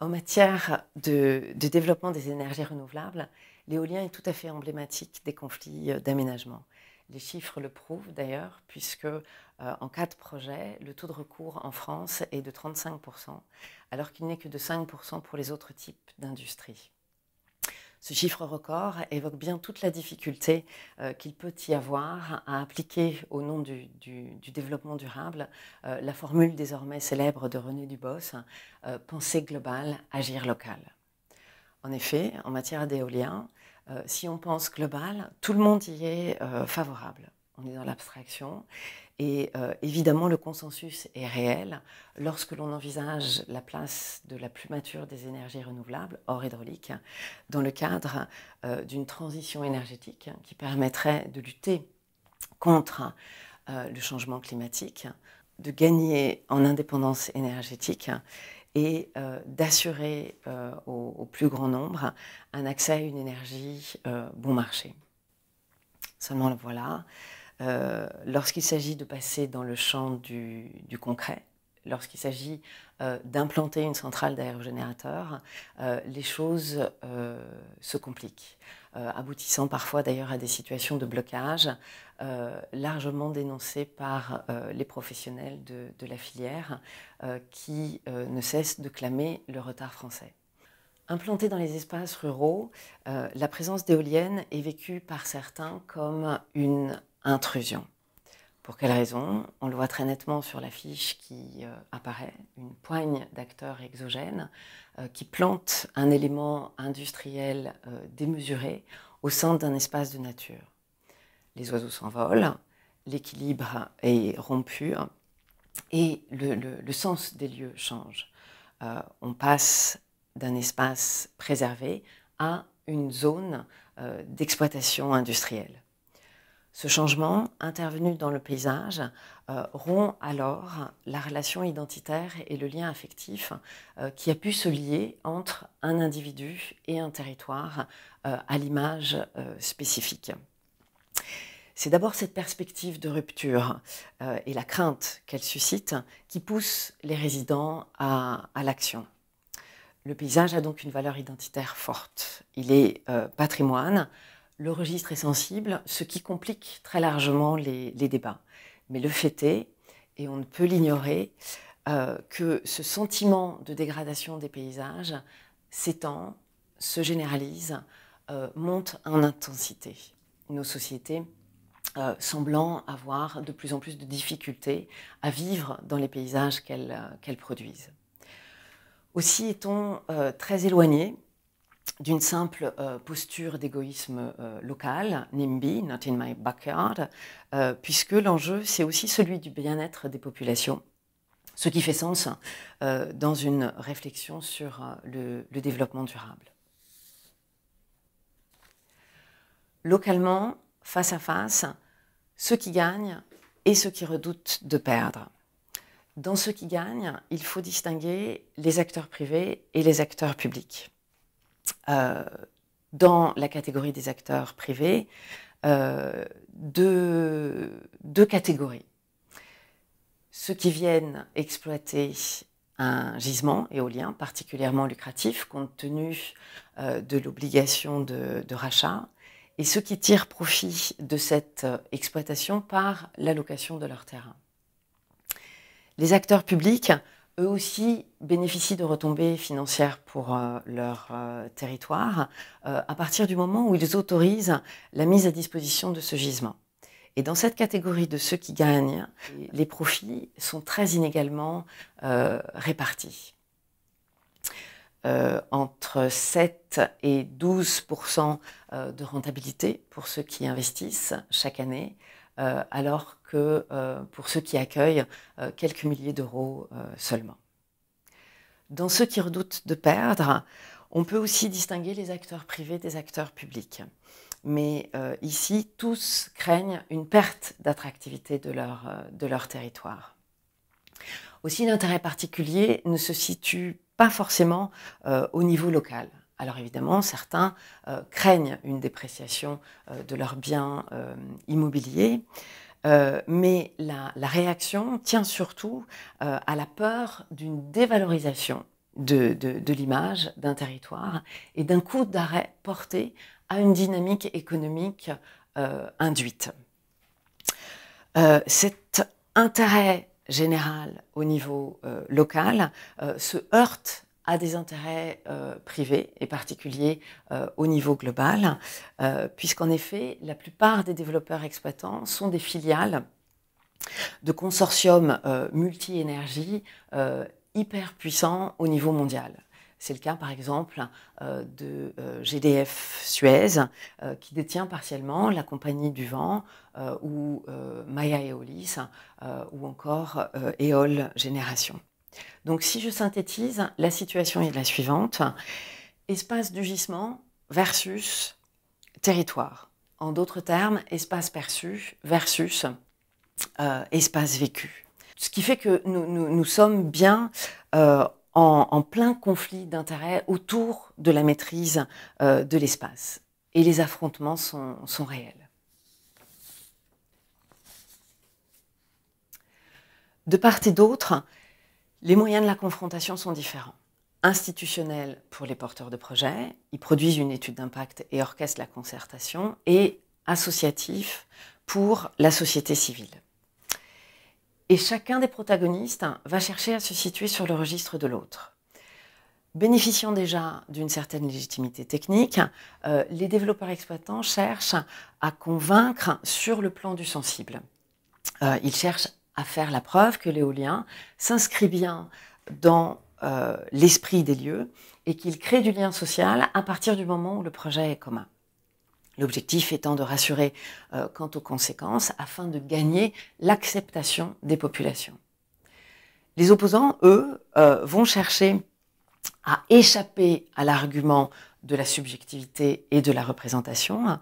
En matière de, développement des énergies renouvelables, l'éolien est tout à fait emblématique des conflits euh, d'aménagement. Les chiffres le prouvent d'ailleurs, puisque euh, en cas de projet, le taux de recours en France est de 35%, alors qu'il n'est que de 5% pour les autres types d'industries. Ce chiffre record évoque bien toute la difficulté euh, qu'il peut y avoir à appliquer au nom du, développement durable euh, la formule désormais célèbre de René Dubos, euh, penser global, agir local. En effet, en matière d'éolien, si on pense global, tout le monde y est favorable. On est dans l'abstraction et euh, évidemment, le consensus est réel lorsque l'on envisage la place de la plus mature des énergies renouvelables, hors hydraulique, dans le cadre euh, d'une transition énergétique qui permettrait de lutter contre euh, le changement climatique, de gagner en indépendance énergétique et d'assurer au, au, plus grand nombre un accès à une énergie bon marché. Seulement voilà, euh, lorsqu'il s'agit de passer dans le champ du, concret, lorsqu'il s'agit euh, d'implanter une centrale d'aérogénérateur, euh, les choses se compliquent, aboutissant parfois d'ailleurs à des situations de blocage largement dénoncées par les professionnels de, la filière qui ne cessent de clamer le retard français. Implantée dans les espaces ruraux, la présence d'éoliennes est vécue par certains comme une intrusion. Pour quelle raison On le voit très nettement sur l'affiche qui euh, apparaît, une poigne d'acteurs exogènes euh, qui plantent un élément industriel euh, démesuré au centre d'un espace de nature. Les oiseaux s'envolent, l'équilibre est rompu et le, sens des lieux change. on passe d'un espace préservé à une zone d'exploitation industrielle. Ce changement, intervenu dans le paysage, euh, rompt alors la relation identitaire et le lien affectif euh, qui a pu se lier entre un individu et un territoire euh, à l'image spécifique. C'est d'abord cette perspective de rupture et la crainte qu'elle suscite qui pousse les résidents à, à l'action. Le paysage a donc une valeur identitaire forte. Il est patrimoine le registre est sensible, ce qui complique très largement les, débats. Mais le fait est, et on ne peut l'ignorer, euh, que ce sentiment de dégradation des paysages s'étend, se généralise, euh, monte en intensité. Nos sociétés euh, semblant avoir de plus en plus de difficultés à vivre dans les paysages qu'elles produisent. Aussi est-on très éloigné d'une simple euh, posture d'égoïsme euh, local, NIMBY, Not in my backyard, euh, puisque l'enjeu, c'est aussi celui du bien-être des populations, ce qui fait sens dans une réflexion sur le, développement durable. Localement, face à face, ceux qui gagnent et ceux qui redoutent de perdre. Dans ceux qui gagnent, il faut distinguer les acteurs privés et les acteurs publics. Euh, dans la catégorie des acteurs privés euh, deux, deux catégories. Ceux qui viennent exploiter un gisement éolien particulièrement lucratif compte tenu euh, de l'obligation de, de, rachat et ceux qui tirent profit de cette exploitation par l'allocation de leur terrain. Les acteurs publics eux aussi bénéficient de retombées financières pour euh, leur euh, territoire euh, à partir du moment où ils autorisent la mise à disposition de ce gisement. Et dans cette catégorie de ceux qui gagnent, les profits sont très inégalement répartis. entre 7 et 12 de rentabilité pour ceux qui investissent chaque année, alors que euh, pour ceux qui accueillent euh, quelques milliers d'euros euh, seulement. Dans ceux qui redoutent de perdre, on peut aussi distinguer les acteurs privés des acteurs publics. Mais ici, tous craignent une perte d'attractivité de, leur, territoire. Aussi, l'intérêt particulier ne se situe pas forcément au niveau local. Alors évidemment, certains craignent une dépréciation de leurs biens immobiliers. Euh, mais la, réaction tient surtout euh, à la peur d'une dévalorisation de, l'image d'un territoire et d'un coup d'arrêt porté à une dynamique économique euh, induite. cet intérêt général au niveau local se heurte à des intérêts euh, privés et particuliers euh, au niveau global, euh, puisqu'en effet, la plupart des développeurs exploitants sont des filiales de consortiums multi-énergie hyper puissants au niveau mondial. C'est le cas par exemple de GDF Suez qui détient partiellement la compagnie du vent ou Maya Eolis ou encore Eol Génération. Donc si je synthétise, la situation est la suivante. Espace du gisement versus territoire. En d'autres termes, espace perçu versus euh, espace vécu. Ce qui fait que nous, sommes bien euh, en, plein conflit d'intérêts autour de la maîtrise euh, de l'espace. Et les affrontements sont réels. de part et d'autre, les moyens de la confrontation sont différents. Institutionnels pour les porteurs de projets, ils produisent une étude d'impact et orchestrent la concertation, et associatifs pour la société civile. Et chacun des protagonistes va chercher à se situer sur le registre de l'autre. Bénéficiant déjà d'une certaine légitimité technique, euh, les développeurs exploitants cherchent à convaincre sur le plan du sensible. Euh, ils cherchent à faire la preuve que l'éolien s'inscrit bien dans euh, l'esprit des lieux et qu'il crée du lien social à partir du moment où le projet est commun. L'objectif étant de rassurer euh, quant aux conséquences afin de gagner l'acceptation des populations. Les opposants, eux, euh, vont chercher à échapper à l'argument de la subjectivité et de la représentation.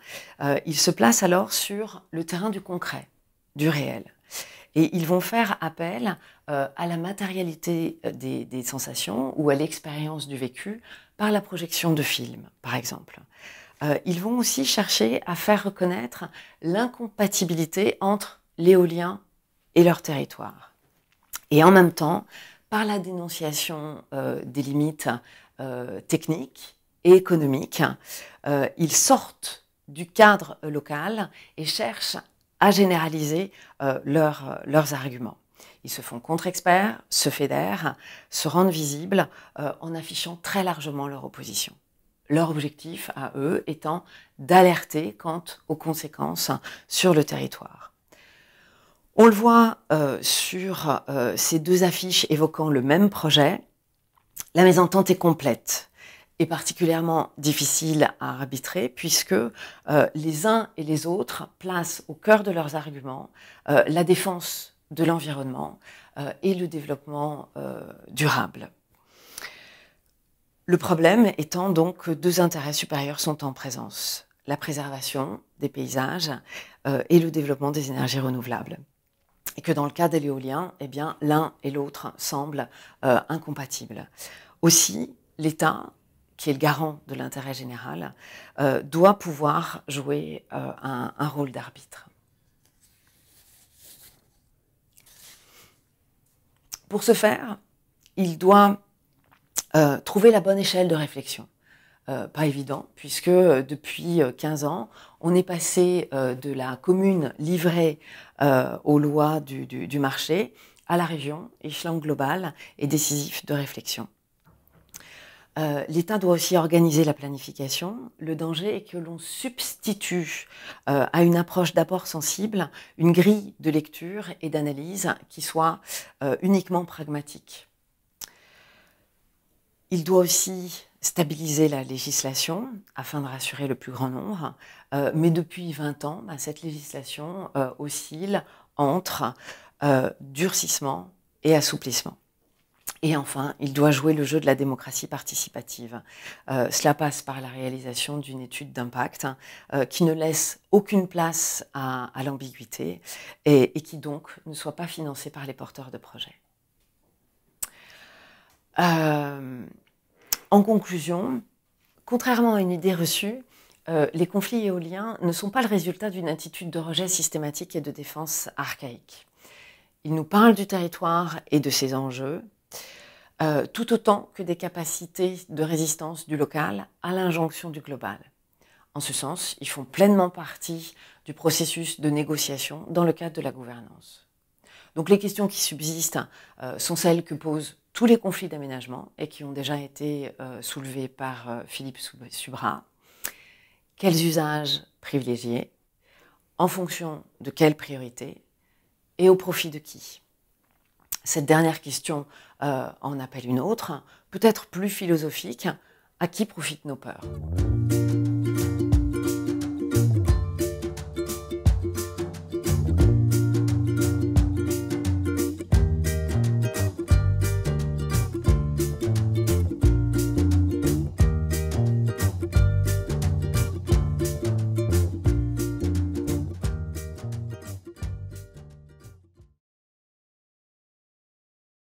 ils se placent alors sur le terrain du concret, du réel. Et ils vont faire appel euh, à la matérialité euh, des, sensations ou à l'expérience du vécu par la projection de films, par exemple. Euh, ils vont aussi chercher à faire reconnaître l'incompatibilité entre l'éolien et leur territoire. Et en même temps, par la dénonciation des limites techniques et économiques, ils sortent du cadre local et cherchent à généraliser euh, euh, leurs arguments. Ils se font contre-experts, se fédèrent, se rendent visibles euh, en affichant très largement leur opposition. Leur objectif à eux étant d'alerter quant aux conséquences sur le territoire. On le voit sur ces deux affiches évoquant le même projet, la mésentente est complète est particulièrement difficile à arbitrer puisque euh, les uns et les autres placent au cœur de leurs arguments euh, la défense de l'environnement euh, et le développement durable. Le problème étant donc que deux intérêts supérieurs sont en présence, la préservation des paysages et le développement des énergies renouvelables. Et que dans le cas de l'éolien, eh bien, l'un et l'autre semblent incompatibles. Aussi, l'État qui est le garant de l'intérêt général, euh, doit pouvoir jouer euh, un, rôle d'arbitre. Pour ce faire, il doit euh, trouver la bonne échelle de réflexion. pas évident, puisque depuis 15 ans, on est passé de la commune livrée aux lois du, du marché à la région, échelon global et décisif de réflexion. Euh, L'État doit aussi organiser la planification. Le danger est que l'on substitue euh, à une approche d'abord sensible une grille de lecture et d'analyse qui soit euh, uniquement pragmatique. Il doit aussi stabiliser la législation afin de rassurer le plus grand nombre. mais depuis 20 ans, bah, cette législation oscille entre durcissement et assouplissement. Et enfin, il doit jouer le jeu de la démocratie participative. Euh, cela passe par la réalisation d'une étude d'impact hein, euh, qui ne laisse aucune place à, l'ambiguïté et, qui donc ne soit pas financée par les porteurs de projets. Euh, en conclusion, contrairement à une idée reçue, les conflits éoliens ne sont pas le résultat d'une attitude de rejet systématique et de défense archaïque. Ils nous parlent du territoire et de ses enjeux, euh, tout autant que des capacités de résistance du local à l'injonction du global. En ce sens, ils font pleinement partie du processus de négociation dans le cadre de la gouvernance. Donc les questions qui subsistent euh, sont celles que posent tous les conflits d'aménagement et qui ont déjà été euh, soulevées soulevés par Philippe Subra. Quels usages privilégiés En fonction de quelles priorités Et au profit de qui cette dernière question euh, en appelle une autre, peut-être plus philosophique, à qui profitent nos peurs